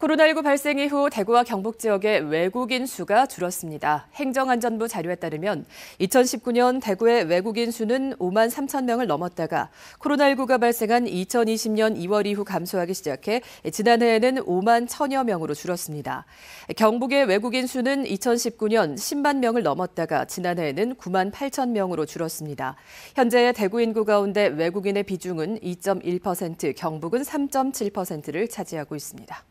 코로나19 발생 이후 대구와 경북 지역의 외국인 수가 줄었습니다. 행정안전부 자료에 따르면 2019년 대구의 외국인 수는 5만 3천 명을 넘었다가 코로나19가 발생한 2020년 2월 이후 감소하기 시작해 지난해에는 5만 천여 명으로 줄었습니다. 경북의 외국인 수는 2019년 10만 명을 넘었다가 지난해에는 9만 8천 명으로 줄었습니다. 현재 대구 인구 가운데 외국인의 비중은 2.1%, 경북은 3.7%를 차지하고 있습니다.